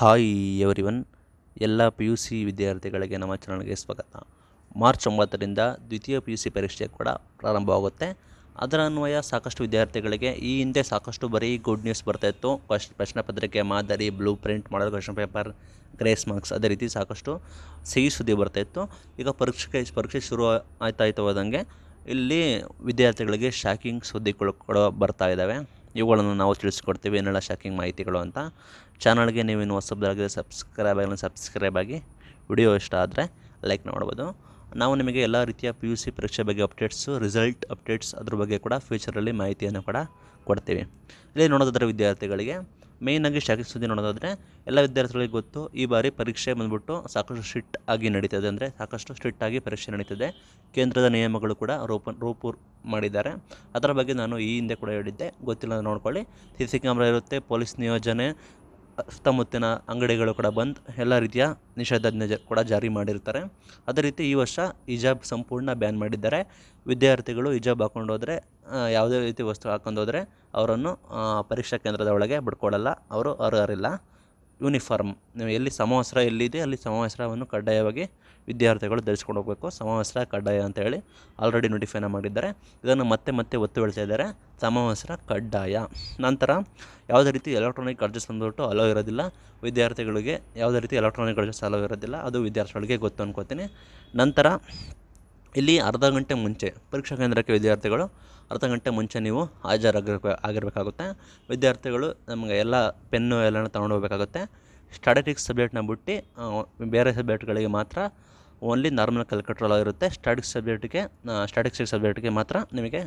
hi everyone one ಎಲ್ಲ P U C ವಿದ್ಯಾರ್ಥಿಗಳಿಗೆ ನಮ್ಮ ಚಾನಲ್ಗೆ ಸ್ವಾಗತ ಮಾರ್ಚ್ ಒಂಬತ್ತರಿಂದ ದ್ವಿತೀಯ ಪಿ ಯು ಸಿ ಪರೀಕ್ಷೆ ಕೂಡ ಪ್ರಾರಂಭವಾಗುತ್ತೆ ಅದರ ಅನ್ವಯ ಸಾಕಷ್ಟು ವಿದ್ಯಾರ್ಥಿಗಳಿಗೆ ಈ ಹಿಂದೆ ಸಾಕಷ್ಟು ಬರೀ ಗುಡ್ ನ್ಯೂಸ್ ಇತ್ತು ಕ್ವಶ್ ಪ್ರಶ್ನೆ ಪತ್ರಿಕೆ ಮಾದರಿ ಬ್ಲೂ ಪ್ರಿಂಟ್ ಮಾಡೋದು ಕ್ವಶನ್ ಪೇಪರ್ ಗ್ರೇಸ್ ಮಾರ್ಕ್ಸ್ ಅದೇ ರೀತಿ ಸಾಕಷ್ಟು ಸಿಹಿ ಸುದ್ದಿ ಇತ್ತು ಈಗ ಪರೀಕ್ಷೆಗೆ ಪರೀಕ್ಷೆ ಶುರು ಆಯ್ತಾಯ್ತು ಹೋದಂಗೆ ಇಲ್ಲಿ ವಿದ್ಯಾರ್ಥಿಗಳಿಗೆ ಶಾಕಿಂಗ್ ಸುದ್ದಿಗಳು ಕೂಡ ಬರ್ತಾ ಇದ್ದಾವೆ ಇವುಗಳನ್ನು ನಾವು ತಿಳಿಸ್ಕೊಡ್ತೀವಿ ಏನೆಲ್ಲ ಶಾಕಿಂಗ್ ಮಾಹಿತಿಗಳು ಅಂತ ಚಾನಲ್ಗೆ ನೀವು ಇನ್ನು ಹೊಸಬ್ದಾಗಿದ್ದರೆ ಸಬ್ಸ್ಕ್ರೈಬ್ ಆಗಲಿ ಸಬ್ಸ್ಕ್ರೈಬ್ ಆಗಿ ವಿಡಿಯೋ ಇಷ್ಟ ಆದರೆ ಲೈಕ್ ಮಾಡ್ಬೋದು ನಾವು ನಿಮಗೆ ಎಲ್ಲ ರೀತಿಯ ಪಿ ಯು ಸಿ ಪರೀಕ್ಷೆ ಬಗ್ಗೆ ಅಪ್ಡೇಟ್ಸು ರಿಸಲ್ಟ್ ಅಪ್ಡೇಟ್ಸ್ ಅದ್ರ ಬಗ್ಗೆ ಕೂಡ ಫ್ಯೂಚರಲ್ಲಿ ಮಾಹಿತಿಯನ್ನು ಕೂಡ ಕೊಡ್ತೀವಿ ಇಲ್ಲಿ ನೋಡೋದಾದರೆ ವಿದ್ಯಾರ್ಥಿಗಳಿಗೆ ಮೇಯ್ನಾಗಿ ಶಾಕಿಂಗ್ ಸುದ್ದಿ ನೋಡೋದಾದರೆ ಎಲ್ಲ ವಿದ್ಯಾರ್ಥಿಗಳಿಗೆ ಗೊತ್ತು ಈ ಬಾರಿ ಪರೀಕ್ಷೆ ಬಂದ್ಬಿಟ್ಟು ಸಾಕಷ್ಟು ಸ್ಟ್ರಿಕ್ಟ್ ಆಗಿ ನಡೀತದೆ ಅಂದರೆ ಸಾಕಷ್ಟು ಸ್ಟ್ರಿಕ್ಟಾಗಿ ಪರೀಕ್ಷೆ ನಡೀತದೆ ಕೇಂದ್ರದ ನಿಯಮಗಳು ಕೂಡ ರೂಪ ರೂಪು ಮಾಡಿದ್ದಾರೆ ಅದರ ಬಗ್ಗೆ ನಾನು ಈ ಹಿಂದೆ ಕೂಡ ಹೇಳಿದ್ದೆ ಗೊತ್ತಿಲ್ಲ ನೋಡ್ಕೊಳ್ಳಿ ಸಿ ಸಿ ಕ್ಯಾಮ್ರಾ ಇರುತ್ತೆ ಪೊಲೀಸ್ ನಿಯೋಜನೆ ಸುತ್ತಮುತ್ತಿನ ಅಂಗಡಿಗಳು ಕೂಡ ಬಂದ್ ಎಲ್ಲ ರೀತಿಯ ನಿಷೇಧಾಜ್ಞೆ ಕೂಡ ಜಾರಿ ಮಾಡಿರ್ತಾರೆ ಅದೇ ರೀತಿ ಈ ವರ್ಷ ಹಿಜಾಬ್ ಸಂಪೂರ್ಣ ಬ್ಯಾನ್ ಮಾಡಿದ್ದಾರೆ ವಿದ್ಯಾರ್ಥಿಗಳು ಹಿಜಾಬ್ ಹಾಕೊಂಡು ಹೋದರೆ ಯಾವುದೇ ರೀತಿ ವಸ್ತು ಹಾಕೊಂಡು ಹೋದರೆ ಅವರನ್ನು ಪರೀಕ್ಷಾ ಕೇಂದ್ರದ ಒಳಗೆ ಬಿಡ್ಕೊಳ್ಳಲ್ಲ ಅವರು ಅರ್ಹರಿಲ್ಲ ಯೂನಿಫಾರ್ಮ್ ನೀವು ಎಲ್ಲಿ ಸಮವಸ್ತ್ರ ಎಲ್ಲಿದೆ ಅಲ್ಲಿ ಸಮವಸ್ತ್ರವನ್ನು ಕಡ್ಡಾಯವಾಗಿ ವಿದ್ಯಾರ್ಥಿಗಳು ಧರಿಸ್ಕೊಂಡು ಹೋಗಬೇಕು ಸಮವಸ್ತ್ರ ಕಡ್ಡಾಯ ಅಂತ ಹೇಳಿ ಆಲ್ರೆಡಿ ನೋಟಿಫೈನ ಮಾಡಿದ್ದಾರೆ ಇದನ್ನು ಮತ್ತೆ ಮತ್ತೆ ಒತ್ತು ಹೇಳ್ತಾ ಇದ್ದಾರೆ ಸಮವಸ್ತ್ರ ಕಡ್ಡಾಯ ನಂತರ ಯಾವುದೇ ರೀತಿ ಎಲೆಕ್ಟ್ರಾನಿಕ್ ಚಾರ್ಜಸ್ ಬಂದ್ಬಿಟ್ಟು ಅಲೋ ಇರೋದಿಲ್ಲ ವಿದ್ಯಾರ್ಥಿಗಳಿಗೆ ಯಾವುದೇ ರೀತಿ ಎಲೆಕ್ಟ್ರಾನಿಕ್ ಚಾರ್ಜಸ್ ಅಲೋ ಇರೋದಿಲ್ಲ ಅದು ವಿದ್ಯಾರ್ಥಿಗಳಿಗೆ ಗೊತ್ತು ಅನ್ಕೋತೀನಿ ನಂತರ ಇಲ್ಲಿ ಅರ್ಧ ಗಂಟೆ ಮುಂಚೆ ಪರೀಕ್ಷಾ ಕೇಂದ್ರಕ್ಕೆ ವಿದ್ಯಾರ್ಥಿಗಳು ಅರ್ಧ ಗಂಟೆ ಮುಂಚೆ ನೀವು ಹಾಜರಾಗಿರ್ಬೇಕು ಆಗಿರಬೇಕಾಗುತ್ತೆ ವಿದ್ಯಾರ್ಥಿಗಳು ನಮಗೆ ಎಲ್ಲ ಪೆನ್ನು ಎಲ್ಲನೂ ತಗೊಂಡು ಹೋಗಬೇಕಾಗುತ್ತೆ ಸ್ಟಾಟಿಕ್ಸ್ ಸಬ್ಜೆಕ್ಟ್ನ ಬಿಟ್ಟು ಬೇರೆ ಸಬ್ಜೆಕ್ಟ್ಗಳಿಗೆ ಮಾತ್ರ ಓನ್ಲಿ ನಾರ್ಮಲ್ ಕ್ಯಾಲ್ಕುಲೇಟರ್ ಅಲೋ ಇರುತ್ತೆ ಸ್ಟಾಟಿಕ್ಸ್ ಸಬ್ಜೆಕ್ಟ್ಗೆ ಸ್ಟಾಟಿಕ್ಸ್ ಸಬ್ಜೆಕ್ಟ್ಗೆ ಮಾತ್ರ ನಿಮಗೆ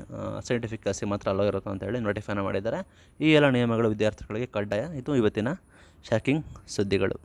ಸೈಂಟಿಫಿಕ್ ಮಾತ್ರ ಅಲೋ ಇರುತ್ತೆ ಹೇಳಿ ನೋಟಿಫೈನ ಮಾಡಿದ್ದಾರೆ ಈ ಎಲ್ಲ ನಿಯಮಗಳು ವಿದ್ಯಾರ್ಥಿಗಳಿಗೆ ಕಡ್ಡಾಯ ಇದು ಇವತ್ತಿನ ಶಾಕಿಂಗ್ ಸುದ್ದಿಗಳು